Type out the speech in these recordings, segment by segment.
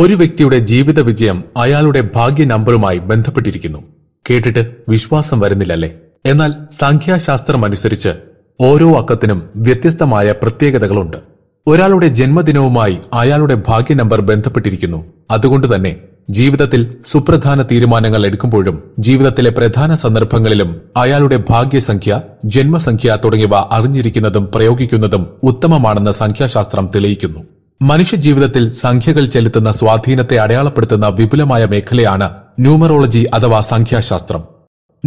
ഒരു വ്യക്തിയുടെ ജീവിത വിജയം അയാളുടെ ഭാഗ്യ നമ്പറുമായി ബന്ധപ്പെട്ടിരിക്കുന്നു കേട്ടിട്ട് വിശ്വാസം വരുന്നില്ലല്ലേ എന്നാൽ സംഖ്യാശാസ്ത്രം അനുസരിച്ച് ഓരോ അക്കത്തിനും വ്യത്യസ്തമായ പ്രത്യേകതകളുണ്ട് ഒരാളുടെ ജന്മദിനവുമായി അയാളുടെ ഭാഗ്യ നമ്പർ ബന്ധപ്പെട്ടിരിക്കുന്നു അതുകൊണ്ട് തന്നെ ജീവിതത്തിൽ സുപ്രധാന തീരുമാനങ്ങൾ എടുക്കുമ്പോഴും ജീവിതത്തിലെ പ്രധാന സന്ദർഭങ്ങളിലും അയാളുടെ ഭാഗ്യസംഖ്യ ജന്മസംഖ്യ തുടങ്ങിയവ അറിഞ്ഞിരിക്കുന്നതും പ്രയോഗിക്കുന്നതും ഉത്തമമാണെന്ന് സംഖ്യാശാസ്ത്രം തെളിയിക്കുന്നു മനുഷ്യജീവിതത്തിൽ സംഖ്യകൾ ചെലുത്തുന്ന സ്വാധീനത്തെ അടയാളപ്പെടുത്തുന്ന വിപുലമായ മേഖലയാണ് ന്യൂമറോളജി അഥവാ സംഖ്യാശാസ്ത്രം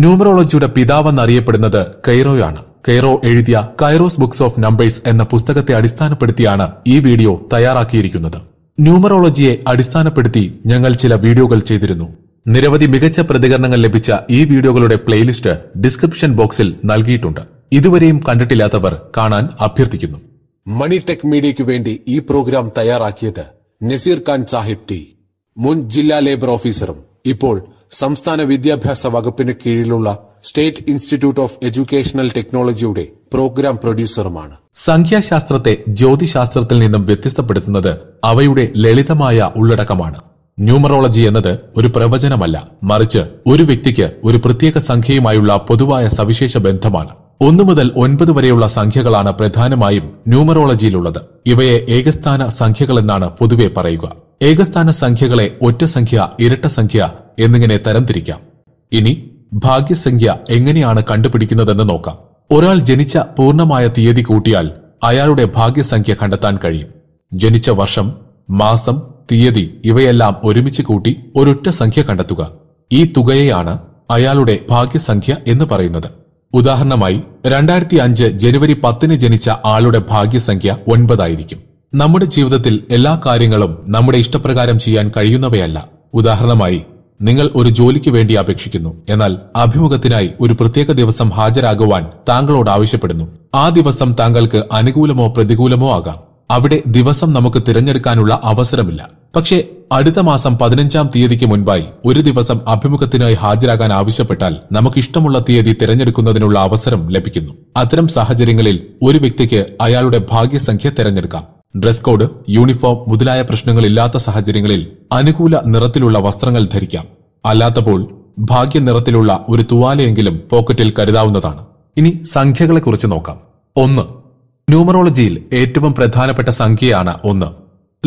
ന്യൂമറോളജിയുടെ പിതാവെന്നറിയപ്പെടുന്നത് കൈറോയാണ് കൈറോ എഴുതിയ കൈറോസ് ബുക്സ് ഓഫ് നമ്പേഴ്സ് എന്ന പുസ്തകത്തെ അടിസ്ഥാനപ്പെടുത്തിയാണ് ഈ വീഡിയോ തയ്യാറാക്കിയിരിക്കുന്നത് ന്യൂമറോളജിയെ അടിസ്ഥാനപ്പെടുത്തി ഞങ്ങൾ ചില വീഡിയോകൾ ചെയ്തിരുന്നു നിരവധി മികച്ച പ്രതികരണങ്ങൾ ലഭിച്ച ഈ വീഡിയോകളുടെ പ്ലേലിസ്റ്റ് ഡിസ്ക്രിപ്ഷൻ ബോക്സിൽ നൽകിയിട്ടുണ്ട് ഇതുവരെയും കണ്ടിട്ടില്ലാത്തവർ കാണാൻ അഭ്യർത്ഥിക്കുന്നു മണി ടെക് മീഡിയയ്ക്ക് വേണ്ടി ഈ പ്രോഗ്രാം തയ്യാറാക്കിയത് നസീർ ഖാൻ സാഹിബ് ടി മുൻ ജില്ലാ ലേബർ ഓഫീസറും ഇപ്പോൾ സംസ്ഥാന വിദ്യാഭ്യാസ വകുപ്പിന് കീഴിലുള്ള സ്റ്റേറ്റ് ഇൻസ്റ്റിറ്റ്യൂട്ട് ഓഫ് എഡ്യൂക്കേഷണൽ ടെക്നോളജിയുടെ പ്രോഗ്രാം പ്രൊഡ്യൂസറുമാണ് സംഖ്യാശാസ്ത്രത്തെ ജ്യോതിശാസ്ത്രത്തിൽ നിന്നും വ്യത്യസ്തപ്പെടുത്തുന്നത് അവയുടെ ലളിതമായ ഉള്ളടക്കമാണ് ന്യൂമറോളജി എന്നത് ഒരു പ്രവചനമല്ല മറിച്ച് ഒരു വ്യക്തിക്ക് ഒരു പ്രത്യേക സംഖ്യയുമായുള്ള പൊതുവായ സവിശേഷ ബന്ധമാണ് ഒന്നു മുതൽ ഒൻപത് വരെയുള്ള സംഖ്യകളാണ് പ്രധാനമായും ന്യൂമറോളജിയിലുള്ളത് ഇവയെ ഏകസ്ഥാന സംഖ്യകളെന്നാണ് പൊതുവെ പറയുക ഏകസ്ഥാന സംഖ്യകളെ ഒറ്റ സംഖ്യ ഇരട്ട സംഖ്യ എന്നിങ്ങനെ തരംതിരിക്കാം ഇനി ഭാഗ്യസംഖ്യ എങ്ങനെയാണ് കണ്ടുപിടിക്കുന്നതെന്ന് നോക്കാം ഒരാൾ ജനിച്ച പൂർണ്ണമായ തീയതി കൂട്ടിയാൽ അയാളുടെ ഭാഗ്യസംഖ്യ കണ്ടെത്താൻ കഴിയും ജനിച്ച വർഷം മാസം തീയതി ഇവയെല്ലാം ഒരുമിച്ച് കൂട്ടി ഒരൊറ്റ സംഖ്യ കണ്ടെത്തുക ഈ തുകയെയാണ് അയാളുടെ ഭാഗ്യസംഖ്യ എന്ന് പറയുന്നത് ഉദാഹരണമായി രണ്ടായിരത്തി അഞ്ച് ജനുവരി പത്തിന് ജനിച്ച ആളുടെ ഭാഗ്യസംഖ്യ ഒൻപതായിരിക്കും നമ്മുടെ ജീവിതത്തിൽ എല്ലാ കാര്യങ്ങളും നമ്മുടെ ഇഷ്ടപ്രകാരം ചെയ്യാൻ കഴിയുന്നവയല്ല ഉദാഹരണമായി നിങ്ങൾ ഒരു ജോലിക്ക് വേണ്ടി അപേക്ഷിക്കുന്നു എന്നാൽ അഭിമുഖത്തിനായി ഒരു പ്രത്യേക ദിവസം ഹാജരാകുവാൻ താങ്കളോട് ആവശ്യപ്പെടുന്നു ആ ദിവസം താങ്കൾക്ക് അനുകൂലമോ പ്രതികൂലമോ ആകാം അവിടെ ദിവസം നമുക്ക് തിരഞ്ഞെടുക്കാനുള്ള അവസരമില്ല പക്ഷേ അടുത്ത മാസം പതിനഞ്ചാം തീയതിക്ക് മുൻപായി ഒരു ദിവസം അഭിമുഖത്തിനായി ഹാജരാകാൻ ആവശ്യപ്പെട്ടാൽ നമുക്ക് ഇഷ്ടമുള്ള തീയതി തിരഞ്ഞെടുക്കുന്നതിനുള്ള അവസരം ലഭിക്കുന്നു അത്തരം സാഹചര്യങ്ങളിൽ ഒരു വ്യക്തിക്ക് അയാളുടെ ഭാഗ്യസംഖ്യ തിരഞ്ഞെടുക്കാം ഡ്രസ് കോഡ് യൂണിഫോം മുതലായ പ്രശ്നങ്ങളില്ലാത്ത സാഹചര്യങ്ങളിൽ അനുകൂല നിറത്തിലുള്ള വസ്ത്രങ്ങൾ ധരിക്കാം അല്ലാത്തപ്പോൾ ഭാഗ്യ നിറത്തിലുള്ള ഒരു തുവാലയെങ്കിലും പോക്കറ്റിൽ കരുതാവുന്നതാണ് ഇനി സംഖ്യകളെക്കുറിച്ച് നോക്കാം ഒന്ന് ന്യൂമറോളജിയിൽ ഏറ്റവും പ്രധാനപ്പെട്ട സംഖ്യയാണ് ഒന്ന്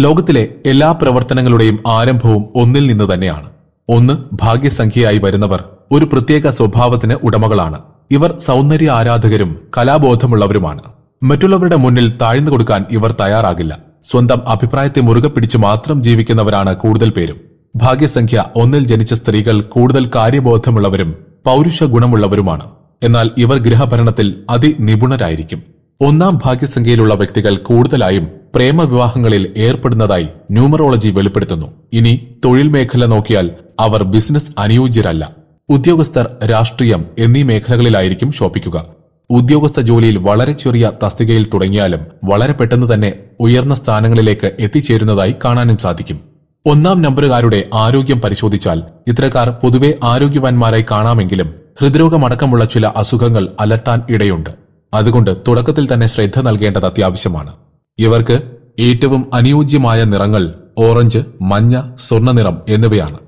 ലോകത്തിലെ എല്ലാ പ്രവർത്തനങ്ങളുടെയും ആരംഭവും ഒന്നിൽ നിന്ന് തന്നെയാണ് ഒന്ന് ഭാഗ്യസംഖ്യയായി വരുന്നവർ ഒരു പ്രത്യേക സ്വഭാവത്തിന് ഉടമകളാണ് ഇവർ സൗന്ദര്യ ആരാധകരും കലാബോധമുള്ളവരുമാണ് മറ്റുള്ളവരുടെ മുന്നിൽ താഴ്ന്നു കൊടുക്കാൻ ഇവർ തയ്യാറാകില്ല സ്വന്തം അഭിപ്രായത്തെ മുറുകെ പിടിച്ചു മാത്രം ജീവിക്കുന്നവരാണ് കൂടുതൽ പേരും ഭാഗ്യസംഖ്യ ഒന്നിൽ ജനിച്ച സ്ത്രീകൾ കൂടുതൽ കാര്യബോധമുള്ളവരും പൗരുഷ ഗുണമുള്ളവരുമാണ് എന്നാൽ ഇവർ ഗൃഹഭരണത്തിൽ അതിനിപുണരായിരിക്കും ഒന്നാം ഭാഗ്യസംഖ്യയിലുള്ള വ്യക്തികൾ കൂടുതലായും പ്രേമവിവാഹങ്ങളിൽ ഏർപ്പെടുന്നതായി ന്യൂമറോളജി വെളിപ്പെടുത്തുന്നു ഇനി തൊഴിൽ മേഖല നോക്കിയാൽ അവർ ബിസിനസ് അനുയോജ്യരല്ല ഉദ്യോഗസ്ഥർ രാഷ്ട്രീയം എന്നീ മേഖലകളിലായിരിക്കും ശോഭിക്കുക ഉദ്യോഗസ്ഥ ജോലിയിൽ വളരെ ചെറിയ തസ്തികയിൽ തുടങ്ങിയാലും വളരെ പെട്ടെന്ന് തന്നെ ഉയർന്ന സ്ഥാനങ്ങളിലേക്ക് എത്തിച്ചേരുന്നതായി കാണാനും സാധിക്കും ഒന്നാം നമ്പറുകാരുടെ ആരോഗ്യം പരിശോധിച്ചാൽ ഇത്തരക്കാർ പൊതുവെ ആരോഗ്യവാന്മാരായി കാണാമെങ്കിലും ഹൃദ്രോഗമടക്കമുള്ള ചില അസുഖങ്ങൾ അലട്ടാൻ ഇടയുണ്ട് അതുകൊണ്ട് തുടക്കത്തിൽ തന്നെ ശ്രദ്ധ നൽകേണ്ടത് അത്യാവശ്യമാണ് ഇവർക്ക് ഏറ്റവും അനുയോജ്യമായ നിറങ്ങൾ ഓറഞ്ച് മഞ്ഞ സ്വർണ്ണനിറം എന്നിവയാണ്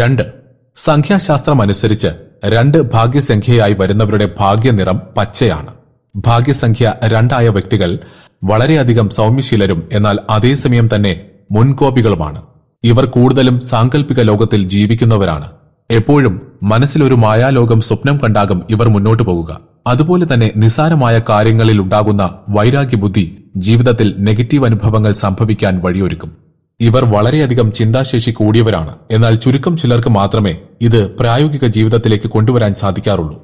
രണ്ട് സംഖ്യാശാസ്ത്രം അനുസരിച്ച് രണ്ട് ഭാഗ്യസംഖ്യയായി വരുന്നവരുടെ ഭാഗ്യനിറം പച്ചയാണ് ഭാഗ്യസംഖ്യ രണ്ടായ വ്യക്തികൾ വളരെയധികം സൗമ്യശീലരും എന്നാൽ അതേസമയം തന്നെ മുൻകോപികളുമാണ് ഇവർ കൂടുതലും സാങ്കല്പിക ലോകത്തിൽ ജീവിക്കുന്നവരാണ് എപ്പോഴും മനസ്സിലൊരു മായാലോകം സ്വപ്നം കണ്ടാകും ഇവർ മുന്നോട്ടു പോകുക അതുപോലെ തന്നെ നിസാരമായ കാര്യങ്ങളിൽ ഉണ്ടാകുന്ന വൈരാഗ്യ ബുദ്ധി ജീവിതത്തിൽ നെഗറ്റീവ് അനുഭവങ്ങൾ സംഭവിക്കാൻ വഴിയൊരുക്കും ഇവർ വളരെയധികം ചിന്താശേഷി കൂടിയവരാണ് എന്നാൽ ചുരുക്കം ചിലർക്ക് മാത്രമേ ഇത് പ്രായോഗിക ജീവിതത്തിലേക്ക് കൊണ്ടുവരാൻ സാധിക്കാറുള്ളൂ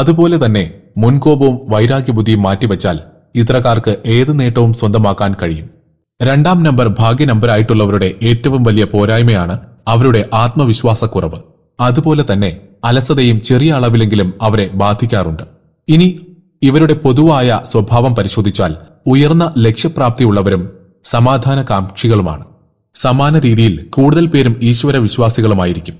അതുപോലെ തന്നെ മുൻകോപവും ബുദ്ധിയും മാറ്റിവച്ചാൽ ഇത്തരക്കാർക്ക് ഏത് നേട്ടവും സ്വന്തമാക്കാൻ കഴിയും രണ്ടാം നമ്പർ ഭാഗ്യ നമ്പറായിട്ടുള്ളവരുടെ ഏറ്റവും വലിയ പോരായ്മയാണ് അവരുടെ ആത്മവിശ്വാസക്കുറവ് അതുപോലെ തന്നെ അലസതയും ചെറിയ അളവിലെങ്കിലും അവരെ ബാധിക്കാറുണ്ട് ഇനി ഇവരുടെ പൊതുവായ സ്വഭാവം പരിശോധിച്ചാൽ ഉയർന്ന ലക്ഷ്യപ്രാപ്തിയുള്ളവരും സമാധാന കാംക്ഷികളുമാണ് സമാന രീതിയിൽ കൂടുതൽ പേരും ഈശ്വര വിശ്വാസികളുമായിരിക്കും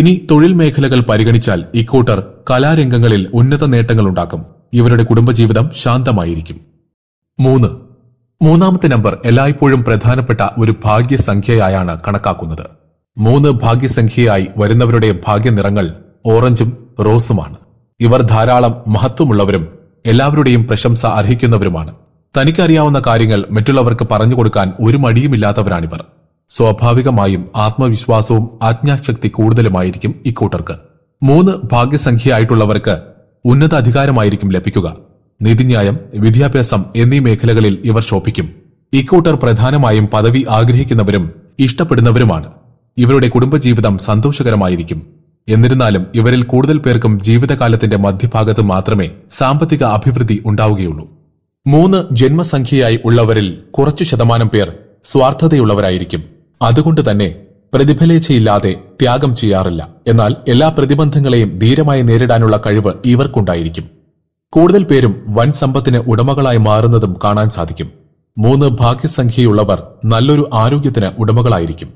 ഇനി തൊഴിൽ മേഖലകൾ പരിഗണിച്ചാൽ ഇക്കൂട്ടർ കലാരംഗങ്ങളിൽ ഉന്നത നേട്ടങ്ങൾ ഉണ്ടാക്കും ഇവരുടെ കുടുംബജീവിതം ശാന്തമായിരിക്കും മൂന്ന് മൂന്നാമത്തെ നമ്പർ എല്ലായ്പ്പോഴും പ്രധാനപ്പെട്ട ഒരു ഭാഗ്യസംഖ്യയായാണ് കണക്കാക്കുന്നത് മൂന്ന് ഭാഗ്യസംഖ്യയായി വരുന്നവരുടെ ഭാഗ്യനിറങ്ങൾ ഓറഞ്ചും റോസുമാണ് ഇവർ ധാരാളം മഹത്വമുള്ളവരും എല്ലാവരുടെയും പ്രശംസ അർഹിക്കുന്നവരുമാണ് തനിക്കറിയാവുന്ന കാര്യങ്ങൾ മറ്റുള്ളവർക്ക് പറഞ്ഞു കൊടുക്കാൻ ഒരു മടിയുമില്ലാത്തവരാണിവർ സ്വാഭാവികമായും ആത്മവിശ്വാസവും ആജ്ഞാശക്തി കൂടുതലുമായിരിക്കും ഇക്കൂട്ടർക്ക് മൂന്ന് ഭാഗ്യസംഖ്യയായിട്ടുള്ളവർക്ക് ഉന്നത അധികാരമായിരിക്കും ലഭിക്കുക നീതിന്യായം വിദ്യാഭ്യാസം എന്നീ മേഖലകളിൽ ഇവർ ശോഭിക്കും ഇക്കൂട്ടർ പ്രധാനമായും പദവി ആഗ്രഹിക്കുന്നവരും ഇഷ്ടപ്പെടുന്നവരുമാണ് ഇവരുടെ കുടുംബജീവിതം സന്തോഷകരമായിരിക്കും എന്നിരുന്നാലും ഇവരിൽ കൂടുതൽ പേർക്കും ജീവിതകാലത്തിന്റെ മധ്യഭാഗത്ത് മാത്രമേ സാമ്പത്തിക അഭിവൃദ്ധി ഉണ്ടാവുകയുള്ളൂ മൂന്ന് ജന്മസംഖ്യയായി ഉള്ളവരിൽ കുറച്ചു ശതമാനം പേർ സ്വാർത്ഥതയുള്ളവരായിരിക്കും അതുകൊണ്ട് തന്നെ പ്രതിഫലേച്ഛയില്ലാതെ ത്യാഗം ചെയ്യാറില്ല എന്നാൽ എല്ലാ പ്രതിബന്ധങ്ങളെയും ധീരമായി നേരിടാനുള്ള കഴിവ് ഇവർക്കുണ്ടായിരിക്കും കൂടുതൽ പേരും വൻ സമ്പത്തിന് ഉടമകളായി മാറുന്നതും കാണാൻ സാധിക്കും മൂന്ന് ഭാഗ്യസംഖ്യയുള്ളവർ നല്ലൊരു ആരോഗ്യത്തിന് ഉടമകളായിരിക്കും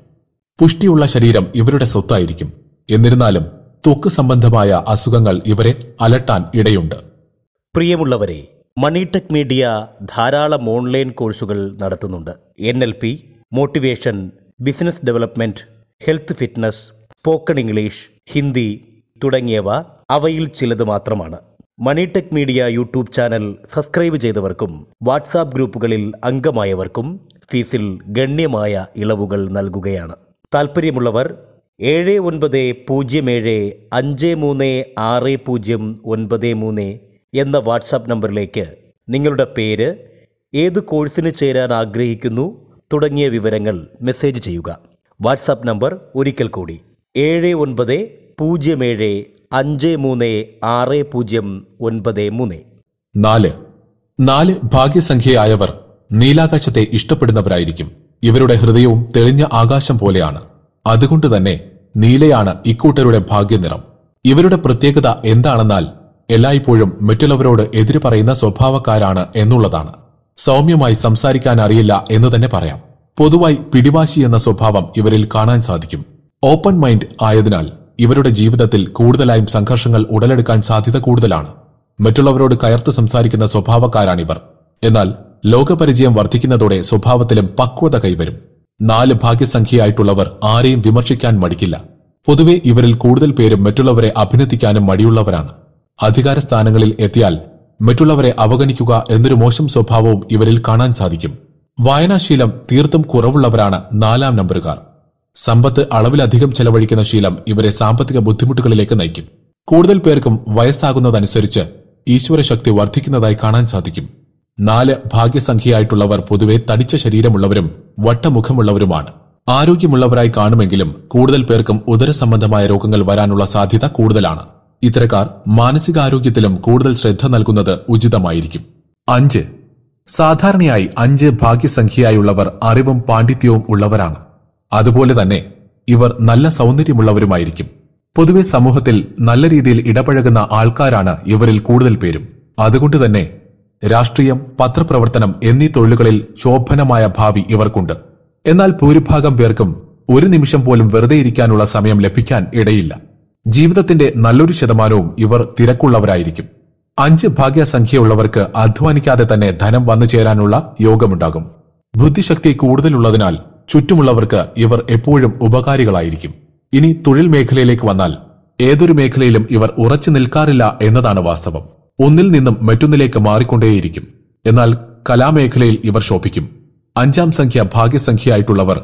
പുഷ്ടിയുള്ള ശരീരം ഇവരുടെ സ്വത്തായിരിക്കും എന്നിരുന്നാലും ത്വക്ക് സംബന്ധമായ അസുഖങ്ങൾ ഇവരെ അലട്ടാൻ ഇടയുണ്ട് പ്രിയമുള്ളവരെ മണിടെക് മീഡിയ ധാരാളം ഓൺലൈൻ കോഴ്സുകൾ നടത്തുന്നുണ്ട് N L P motivation business development health fitness spoken English Hindi തുടങ്ങിയവ അവയിൽ ചിലത് മാത്രമാണ് money tech media YouTube channel subscribe ചെയ്തവർക്കും വാട്സാപ്പ് ഗ്രൂപ്പുകളിൽ അംഗമായവർക്കും ഫീസിൽ ഗണ്യമായ ഇളവുകൾ നൽകുകയാണ് താൽപ്പര്യമുള്ളവർ ഏഴ് ഒൻപത് പൂജ്യം ഏഴ് അഞ്ച് മൂന്ന് ആറ് പൂജ്യം ഒൻപത് മൂന്ന് എന്ന വാട്സാപ്പ് നമ്പറിലേക്ക് നിങ്ങളുടെ പേര് ഏത് കോഴ്സിന് ചേരാൻ ആഗ്രഹിക്കുന്നു തുടങ്ങിയ വിവരങ്ങൾ മെസ്സേജ് ചെയ്യുക വാട്സാപ്പ് നമ്പർ ഒരിക്കൽ കൂടി ഏഴ് ഒൻപത് പൂജ്യം ഏഴ് അഞ്ച് മൂന്ന് ആറ് പൂജ്യം ഒൻപത് മൂന്ന് നാല് നാല് ഭാഗ്യസംഖ്യയായവർ നീലാകാശത്തെ ഇഷ്ടപ്പെടുന്നവരായിരിക്കും ഇവരുടെ ഹൃദയവും തെളിഞ്ഞ ആകാശം പോലെയാണ് അതുകൊണ്ട് തന്നെ നീലയാണ് ഇക്കൂട്ടരുടെ ഭാഗ്യനിറം ഇവരുടെ പ്രത്യേകത എന്താണെന്നാൽ എല്ലായ്പ്പോഴും മറ്റുള്ളവരോട് എതിര് പറയുന്ന സ്വഭാവക്കാരാണ് എന്നുള്ളതാണ് സൗമ്യമായി സംസാരിക്കാൻ അറിയില്ല എന്ന് തന്നെ പറയാം പൊതുവായി പിടിവാശി എന്ന സ്വഭാവം ഇവരിൽ കാണാൻ സാധിക്കും ഓപ്പൺ മൈൻഡ് ആയതിനാൽ ഇവരുടെ ജീവിതത്തിൽ കൂടുതലായും സംഘർഷങ്ങൾ ഉടലെടുക്കാൻ സാധ്യത കൂടുതലാണ് മറ്റുള്ളവരോട് കയർത്ത് സംസാരിക്കുന്ന സ്വഭാവക്കാരാണിവർ എന്നാൽ ലോകപരിചയം വർദ്ധിക്കുന്നതോടെ സ്വഭാവത്തിലും പക്വത കൈവരും നാല് ഭാഗ്യസംഖ്യയായിട്ടുള്ളവർ ആരെയും വിമർശിക്കാൻ മടിക്കില്ല പൊതുവെ ഇവരിൽ കൂടുതൽ പേരും മറ്റുള്ളവരെ അഭിനന്ദിക്കാനും മടിയുള്ളവരാണ് അധികാര സ്ഥാനങ്ങളിൽ എത്തിയാൽ മറ്റുള്ളവരെ അവഗണിക്കുക എന്നൊരു മോശം സ്വഭാവവും ഇവരിൽ കാണാൻ സാധിക്കും വായനാശീലം തീർത്തും കുറവുള്ളവരാണ് നാലാം നമ്പറുകാർ സമ്പത്ത് അളവിലധികം ചെലവഴിക്കുന്ന ശീലം ഇവരെ സാമ്പത്തിക ബുദ്ധിമുട്ടുകളിലേക്ക് നയിക്കും കൂടുതൽ പേർക്കും വയസ്സാകുന്നതനുസരിച്ച് ഈശ്വരശക്തി വർദ്ധിക്കുന്നതായി കാണാൻ സാധിക്കും നാല് ഭാഗ്യസംഖ്യയായിട്ടുള്ളവർ പൊതുവെ തടിച്ച ശരീരമുള്ളവരും വട്ടമുഖമുള്ളവരുമാണ് ആരോഗ്യമുള്ളവരായി കാണുമെങ്കിലും കൂടുതൽ പേർക്കും ഉദര സംബന്ധമായ രോഗങ്ങൾ വരാനുള്ള സാധ്യത കൂടുതലാണ് ഇത്തരക്കാർ മാനസികാരോഗ്യത്തിലും കൂടുതൽ ശ്രദ്ധ നൽകുന്നത് ഉചിതമായിരിക്കും അഞ്ച് സാധാരണയായി അഞ്ച് ഭാഗ്യസംഖ്യയായുള്ളവർ അറിവും പാണ്ഡിത്യവും ഉള്ളവരാണ് അതുപോലെ തന്നെ ഇവർ നല്ല സൗന്ദര്യമുള്ളവരുമായിരിക്കും പൊതുവെ സമൂഹത്തിൽ നല്ല രീതിയിൽ ഇടപഴകുന്ന ആൾക്കാരാണ് ഇവരിൽ കൂടുതൽ പേരും അതുകൊണ്ട് തന്നെ രാഷ്ട്രീയം പത്രപ്രവർത്തനം എന്നീ തൊഴിലുകളിൽ ശോഭനമായ ഭാവി ഇവർക്കുണ്ട് എന്നാൽ ഭൂരിഭാഗം പേർക്കും ഒരു നിമിഷം പോലും വെറുതെ ഇരിക്കാനുള്ള സമയം ലഭിക്കാൻ ഇടയില്ല ജീവിതത്തിന്റെ നല്ലൊരു ശതമാനവും ഇവർ തിരക്കുള്ളവരായിരിക്കും അഞ്ച് ഭാഗ്യസംഖ്യയുള്ളവർക്ക് അധ്വാനിക്കാതെ തന്നെ ധനം വന്നു ചേരാനുള്ള യോഗമുണ്ടാകും ബുദ്ധിശക്തി കൂടുതലുള്ളതിനാൽ ചുറ്റുമുള്ളവർക്ക് ഇവർ എപ്പോഴും ഉപകാരികളായിരിക്കും ഇനി തൊഴിൽ മേഖലയിലേക്ക് വന്നാൽ ഏതൊരു മേഖലയിലും ഇവർ ഉറച്ചു നിൽക്കാറില്ല എന്നതാണ് വാസ്തവം ഒന്നിൽ നിന്നും മറ്റൊന്നിലേക്ക് മാറിക്കൊണ്ടേയിരിക്കും എന്നാൽ കലാമേഖലയിൽ ഇവർ ശോഭിക്കും അഞ്ചാം സംഖ്യ ഭാഗ്യസംഖ്യയായിട്ടുള്ളവർ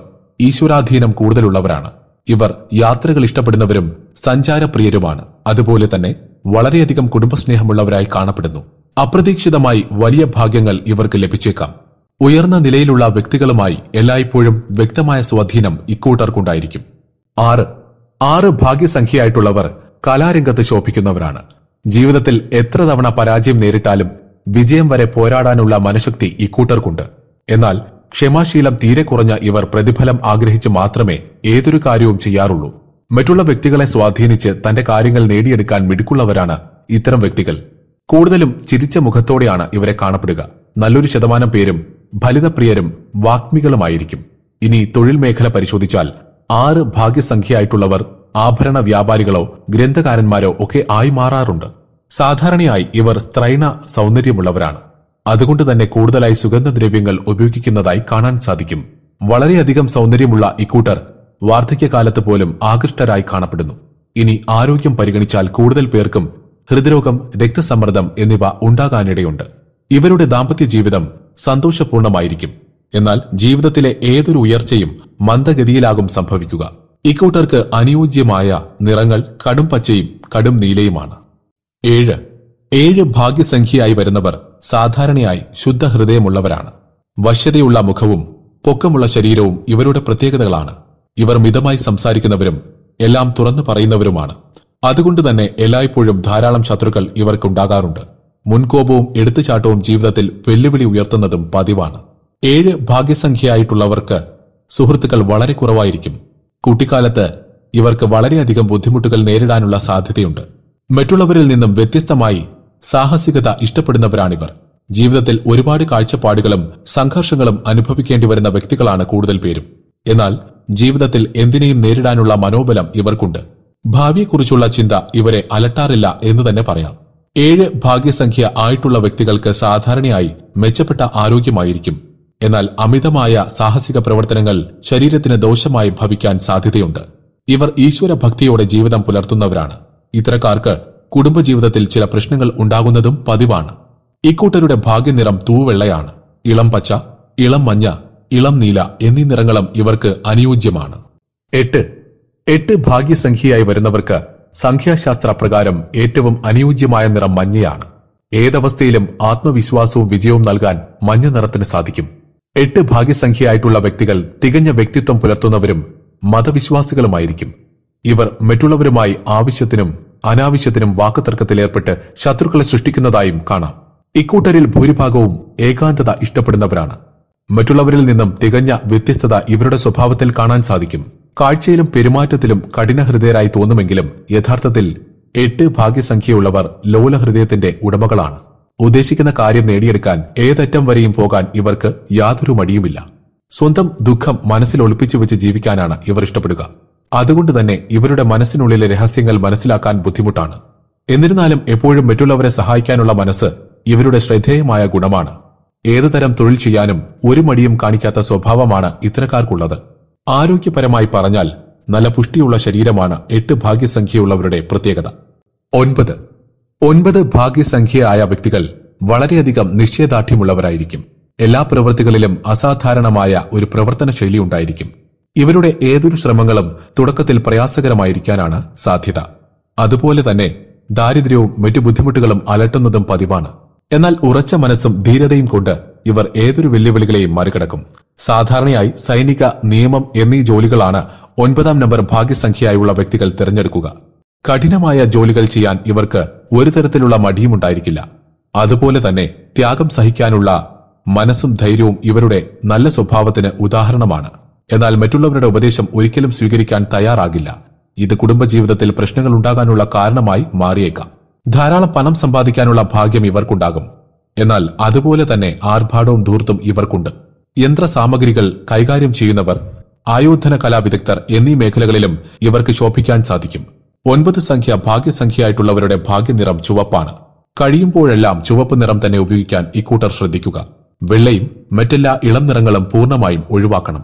ഈശ്വരാധീനം കൂടുതലുള്ളവരാണ് ഇവർ യാത്രകൾ ഇഷ്ടപ്പെടുന്നവരും സഞ്ചാരപ്രിയരുമാണ് അതുപോലെ തന്നെ വളരെയധികം കുടുംബസ്നേഹമുള്ളവരായി കാണപ്പെടുന്നു അപ്രതീക്ഷിതമായി വലിയ ഭാഗ്യങ്ങൾ ഇവർക്ക് ലഭിച്ചേക്കാം ഉയർന്ന നിലയിലുള്ള വ്യക്തികളുമായി എല്ലായ്പ്പോഴും വ്യക്തമായ സ്വാധീനം ഇക്കൂട്ടർക്കുണ്ടായിരിക്കും ആറ് ആറ് ഭാഗ്യസംഖ്യയായിട്ടുള്ളവർ കലാരംഗത്ത് ശോഭിക്കുന്നവരാണ് ജീവിതത്തിൽ എത്ര തവണ പരാജയം നേരിട്ടാലും വിജയം വരെ പോരാടാനുള്ള മനഃശക്തി ഇക്കൂട്ടർക്കുണ്ട് എന്നാൽ ക്ഷമാശീലം തീരെ കുറഞ്ഞ ഇവർ പ്രതിഫലം ആഗ്രഹിച്ച് മാത്രമേ ഏതൊരു കാര്യവും ചെയ്യാറുള്ളൂ മറ്റുള്ള വ്യക്തികളെ സ്വാധീനിച്ച് തന്റെ കാര്യങ്ങൾ നേടിയെടുക്കാൻ മിടുക്കുള്ളവരാണ് ഇത്തരം വ്യക്തികൾ കൂടുതലും ചിരിച്ച മുഖത്തോടെയാണ് ഇവരെ കാണപ്പെടുക നല്ലൊരു ശതമാനം പേരും ഫലിതപ്രിയരും വാഗ്മികളുമായിരിക്കും ഇനി തൊഴിൽ മേഖല പരിശോധിച്ചാൽ ആറ് ഭാഗ്യസംഖ്യയായിട്ടുള്ളവർ ആഭരണ വ്യാപാരികളോ ഗ്രന്ഥകാരന്മാരോ ഒക്കെ ആയി മാറാറുണ്ട് സാധാരണയായി ഇവർ സ്ത്രൈണ സൗന്ദര്യമുള്ളവരാണ് അതുകൊണ്ട് തന്നെ കൂടുതലായി സുഗന്ധദ്രവ്യങ്ങൾ ഉപയോഗിക്കുന്നതായി കാണാൻ സാധിക്കും വളരെയധികം സൗന്ദര്യമുള്ള ഇക്കൂട്ടർ വാർദ്ധക്യകാലത്ത് പോലും ആകൃഷ്ടരായി കാണപ്പെടുന്നു ഇനി ആരോഗ്യം പരിഗണിച്ചാൽ കൂടുതൽ പേർക്കും ഹൃദ്രോഗം രക്തസമ്മർദ്ദം എന്നിവ ഉണ്ടാകാനിടയുണ്ട് ഇവരുടെ ദാമ്പത്യ ജീവിതം സന്തോഷപൂർണമായിരിക്കും എന്നാൽ ജീവിതത്തിലെ ഏതൊരു ഉയർച്ചയും മന്ദഗതിയിലാകും സംഭവിക്കുക ഇക്കൂട്ടർക്ക് അനുയോജ്യമായ നിറങ്ങൾ കടും പച്ചയും കടും നീലയുമാണ് ഏഴ് ഏഴ് ഭാഗ്യസംഖ്യയായി വരുന്നവർ സാധാരണയായി ശുദ്ധഹൃദയമുള്ളവരാണ് വശ്യതയുള്ള മുഖവും പൊക്കമുള്ള ശരീരവും ഇവരുടെ പ്രത്യേകതകളാണ് ഇവർ മിതമായി സംസാരിക്കുന്നവരും എല്ലാം തുറന്നു പറയുന്നവരുമാണ് അതുകൊണ്ട് തന്നെ എല്ലായ്പ്പോഴും ധാരാളം ശത്രുക്കൾ ഇവർക്കുണ്ടാകാറുണ്ട് മുൻകോപവും എടുത്തുചാട്ടവും ജീവിതത്തിൽ വെല്ലുവിളി ഉയർത്തുന്നതും പതിവാണ് ഏഴ് ഭാഗ്യസംഖ്യയായിട്ടുള്ളവർക്ക് സുഹൃത്തുക്കൾ വളരെ കുറവായിരിക്കും കുട്ടിക്കാലത്ത് ഇവർക്ക് വളരെയധികം ബുദ്ധിമുട്ടുകൾ നേരിടാനുള്ള സാധ്യതയുണ്ട് മറ്റുള്ളവരിൽ നിന്നും വ്യത്യസ്തമായി സാഹസികത ഇഷ്ടപ്പെടുന്നവരാണിവർ ജീവിതത്തിൽ ഒരുപാട് കാഴ്ചപ്പാടുകളും സംഘർഷങ്ങളും അനുഭവിക്കേണ്ടി വരുന്ന വ്യക്തികളാണ് കൂടുതൽ പേരും എന്നാൽ ജീവിതത്തിൽ എന്തിനേയും നേരിടാനുള്ള മനോബലം ഇവർക്കുണ്ട് ഭാവിയെക്കുറിച്ചുള്ള ചിന്ത ഇവരെ അലട്ടാറില്ല എന്ന് തന്നെ പറയാം ഏഴ് ഭാഗ്യസംഖ്യ ആയിട്ടുള്ള വ്യക്തികൾക്ക് സാധാരണയായി മെച്ചപ്പെട്ട ആരോഗ്യമായിരിക്കും എന്നാൽ അമിതമായ സാഹസിക പ്രവർത്തനങ്ങൾ ശരീരത്തിന് ദോഷമായി ഭവിക്കാൻ സാധ്യതയുണ്ട് ഇവർ ഈശ്വര ഭക്തിയോടെ ജീവിതം പുലർത്തുന്നവരാണ് ഇത്തരക്കാർക്ക് കുടുംബജീവിതത്തിൽ ചില പ്രശ്നങ്ങൾ ഉണ്ടാകുന്നതും പതിവാണ് ഇക്കൂട്ടരുടെ ഭാഗ്യനിറം തൂവെള്ളയാണ് ഇളം പച്ച ഇളം മഞ്ഞ ഇളം നീല എന്നീ നിറങ്ങളും ഇവർക്ക് അനുയോജ്യമാണ് എട്ട് എട്ട് ഭാഗ്യസംഖ്യയായി വരുന്നവർക്ക് സംഖ്യാശാസ്ത്ര പ്രകാരം ഏറ്റവും അനുയോജ്യമായ നിറം മഞ്ഞയാണ് ഏതവസ്ഥയിലും ആത്മവിശ്വാസവും വിജയവും നൽകാൻ മഞ്ഞ നിറത്തിന് സാധിക്കും എട്ട് ഭാഗ്യസംഖ്യയായിട്ടുള്ള വ്യക്തികൾ തികഞ്ഞ വ്യക്തിത്വം പുലർത്തുന്നവരും മതവിശ്വാസികളുമായിരിക്കും ഇവർ മറ്റുള്ളവരുമായി ആവശ്യത്തിനും അനാവശ്യത്തിനും വാക്കുതർക്കത്തിലേർപ്പെട്ട് ശത്രുക്കളെ സൃഷ്ടിക്കുന്നതായും കാണാം ഇക്കൂട്ടരിൽ ഭൂരിഭാഗവും ഏകാന്തത ഇഷ്ടപ്പെടുന്നവരാണ് മറ്റുള്ളവരിൽ നിന്നും തികഞ്ഞ വ്യത്യസ്തത ഇവരുടെ സ്വഭാവത്തിൽ കാണാൻ സാധിക്കും കാഴ്ചയിലും പെരുമാറ്റത്തിലും കഠിനഹൃദയരായി തോന്നുമെങ്കിലും യഥാർത്ഥത്തിൽ എട്ട് ഭാഗ്യസംഖ്യയുള്ളവർ ലോലഹൃദയത്തിന്റെ ഉടമകളാണ് ഉദ്ദേശിക്കുന്ന കാര്യം നേടിയെടുക്കാൻ ഏതറ്റം വരെയും പോകാൻ ഇവർക്ക് യാതൊരു മടിയുമില്ല സ്വന്തം ദുഃഖം മനസ്സിൽ ഒളിപ്പിച്ചു വെച്ച് ജീവിക്കാനാണ് ഇവർ ഇഷ്ടപ്പെടുക അതുകൊണ്ട് തന്നെ ഇവരുടെ മനസ്സിനുള്ളിലെ രഹസ്യങ്ങൾ മനസ്സിലാക്കാൻ ബുദ്ധിമുട്ടാണ് എന്നിരുന്നാലും എപ്പോഴും മറ്റുള്ളവരെ സഹായിക്കാനുള്ള മനസ്സ് ഇവരുടെ ശ്രദ്ധേയമായ ഗുണമാണ് ഏതുതരം തൊഴിൽ ചെയ്യാനും ഒരു മടിയും കാണിക്കാത്ത സ്വഭാവമാണ് ഇത്തരക്കാർക്കുള്ളത് ആരോഗ്യപരമായി പറഞ്ഞാൽ നല്ല പുഷ്ടിയുള്ള ശരീരമാണ് എട്ട് ഭാഗ്യസംഖ്യയുള്ളവരുടെ പ്രത്യേകത ഒൻപത് ഒൻപത് ഭാഗ്യസംഖ്യയായ വ്യക്തികൾ വളരെയധികം നിശ്ചയദാർഢ്യമുള്ളവരായിരിക്കും എല്ലാ പ്രവൃത്തികളിലും അസാധാരണമായ ഒരു പ്രവർത്തന ശൈലി ഉണ്ടായിരിക്കും ഇവരുടെ ഏതൊരു ശ്രമങ്ങളും തുടക്കത്തിൽ പ്രയാസകരമായിരിക്കാനാണ് സാധ്യത അതുപോലെ തന്നെ ദാരിദ്ര്യവും മറ്റു ബുദ്ധിമുട്ടുകളും അലട്ടുന്നതും പതിവാണ് എന്നാൽ ഉറച്ച മനസ്സും ധീരതയും കൊണ്ട് ഇവർ ഏതൊരു വെല്ലുവിളികളെയും മറികടക്കും സാധാരണയായി സൈനിക നിയമം എന്നീ ജോലികളാണ് ഒൻപതാം നമ്പർ ഭാഗ്യസംഖ്യയായുള്ള വ്യക്തികൾ തിരഞ്ഞെടുക്കുക കഠിനമായ ജോലികൾ ചെയ്യാൻ ഇവർക്ക് ഒരു തരത്തിലുള്ള മടിയും ഉണ്ടായിരിക്കില്ല അതുപോലെ തന്നെ ത്യാഗം സഹിക്കാനുള്ള മനസ്സും ധൈര്യവും ഇവരുടെ നല്ല സ്വഭാവത്തിന് ഉദാഹരണമാണ് എന്നാൽ മറ്റുള്ളവരുടെ ഉപദേശം ഒരിക്കലും സ്വീകരിക്കാൻ തയ്യാറാകില്ല ഇത് കുടുംബജീവിതത്തിൽ പ്രശ്നങ്ങൾ ഉണ്ടാകാനുള്ള കാരണമായി മാറിയേക്കാം ധാരാളം പണം സമ്പാദിക്കാനുള്ള ഭാഗ്യം ഇവർക്കുണ്ടാകും എന്നാൽ അതുപോലെ തന്നെ ആർഭാടവും ധൂർത്തും ഇവർക്കുണ്ട് യന്ത്ര സാമഗ്രികൾ കൈകാര്യം ചെയ്യുന്നവർ ആയോധന കലാവിദഗ്ധർ എന്നീ മേഖലകളിലും ഇവർക്ക് ശോഭിക്കാൻ സാധിക്കും ഒൻപത് സംഖ്യ ഭാഗ്യസംഖ്യയായിട്ടുള്ളവരുടെ ഭാഗ്യനിറം ചുവപ്പാണ് കഴിയുമ്പോഴെല്ലാം ചുവപ്പ് നിറം തന്നെ ഉപയോഗിക്കാൻ ഇക്കൂട്ടർ ശ്രദ്ധിക്കുക വെള്ളയും മറ്റെല്ലാ ഇളം നിറങ്ങളും പൂർണ്ണമായും ഒഴിവാക്കണം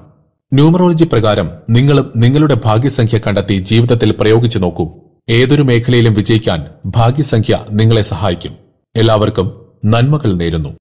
ന്യൂമറോളജി പ്രകാരം നിങ്ങളും നിങ്ങളുടെ ഭാഗ്യസംഖ്യ കണ്ടെത്തി ജീവിതത്തിൽ പ്രയോഗിച്ചു നോക്കൂ ഏതൊരു മേഖലയിലും വിജയിക്കാൻ ഭാഗ്യസംഖ്യ നിങ്ങളെ സഹായിക്കും എല്ലാവർക്കും നന്മകൾ നേരുന്നു